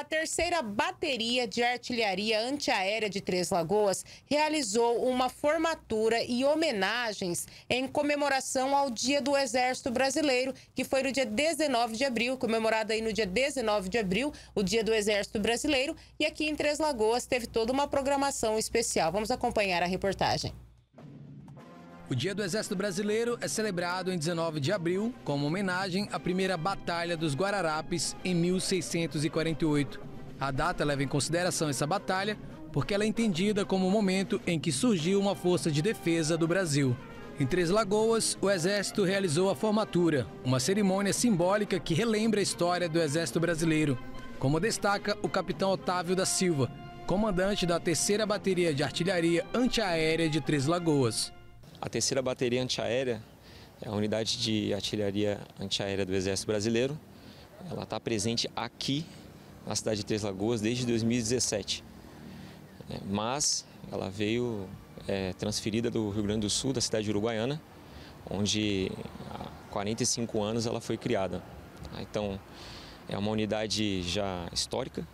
A terceira bateria de artilharia antiaérea de Três Lagoas realizou uma formatura e homenagens em comemoração ao Dia do Exército Brasileiro, que foi no dia 19 de abril, comemorado aí no dia 19 de abril, o Dia do Exército Brasileiro, e aqui em Três Lagoas teve toda uma programação especial. Vamos acompanhar a reportagem. O Dia do Exército Brasileiro é celebrado em 19 de abril como homenagem à primeira Batalha dos Guararapes em 1648. A data leva em consideração essa batalha porque ela é entendida como o momento em que surgiu uma força de defesa do Brasil. Em Três Lagoas, o Exército realizou a formatura, uma cerimônia simbólica que relembra a história do Exército Brasileiro, como destaca o capitão Otávio da Silva, comandante da terceira bateria de artilharia antiaérea de Três Lagoas. A terceira bateria antiaérea é a unidade de artilharia antiaérea do Exército Brasileiro. Ela está presente aqui na cidade de Três Lagoas desde 2017. É, mas ela veio é, transferida do Rio Grande do Sul, da cidade de Uruguaiana, onde há 45 anos ela foi criada. Ah, então, é uma unidade já histórica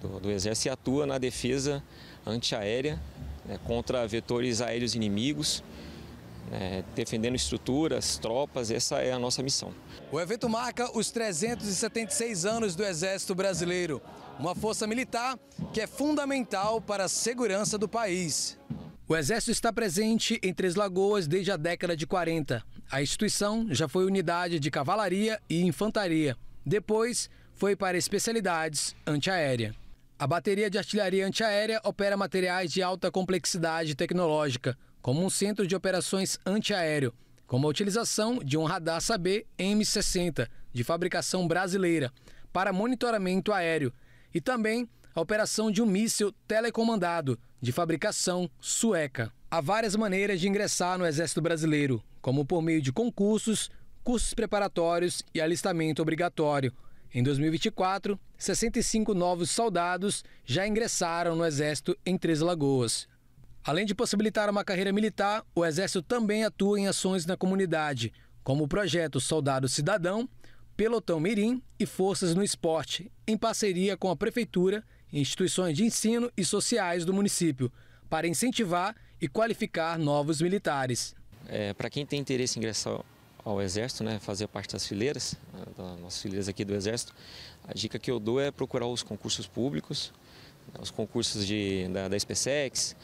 do, do Exército e atua na defesa antiaérea né, contra vetores aéreos inimigos, é, defendendo estruturas, tropas, essa é a nossa missão. O evento marca os 376 anos do Exército Brasileiro, uma força militar que é fundamental para a segurança do país. O Exército está presente em Três Lagoas desde a década de 40. A instituição já foi unidade de cavalaria e infantaria. Depois, foi para especialidades antiaérea. A bateria de artilharia antiaérea opera materiais de alta complexidade tecnológica, como um centro de operações antiaéreo, como a utilização de um radar SAB M60 de fabricação brasileira para monitoramento aéreo e também a operação de um míssil telecomandado de fabricação sueca. Há várias maneiras de ingressar no Exército Brasileiro, como por meio de concursos, cursos preparatórios e alistamento obrigatório. Em 2024, 65 novos soldados já ingressaram no Exército em Três Lagoas. Além de possibilitar uma carreira militar, o Exército também atua em ações na comunidade, como o projeto Soldado Cidadão, Pelotão Mirim e Forças no Esporte, em parceria com a Prefeitura e instituições de ensino e sociais do município, para incentivar e qualificar novos militares. É, para quem tem interesse em ingressar ao Exército, né, fazer parte das fileiras, né, das nossas fileiras aqui do Exército, a dica que eu dou é procurar os concursos públicos, né, os concursos de, da, da SPSEX,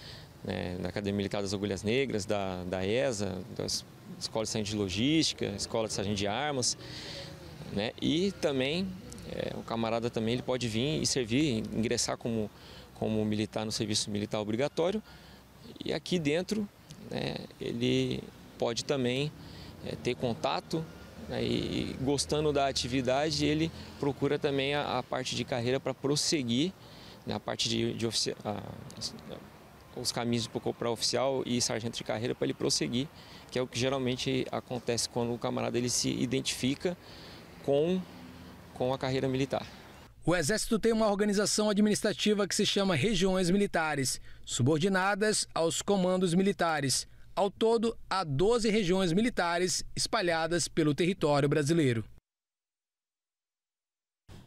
né, da Academia Militar das Agulhas Negras, da, da ESA, da Escola de Sargento de Logística, Escola de Sargento de Armas, né, e também é, o camarada também ele pode vir e servir, ingressar como, como militar no serviço militar obrigatório, e aqui dentro né, ele pode também é, ter contato né, e gostando da atividade, ele procura também a, a parte de carreira para prosseguir, na né, a parte de, de os caminhos para o corporal oficial e sargento de carreira para ele prosseguir, que é o que geralmente acontece quando o camarada ele se identifica com, com a carreira militar. O Exército tem uma organização administrativa que se chama Regiões Militares, subordinadas aos comandos militares. Ao todo, há 12 regiões militares espalhadas pelo território brasileiro.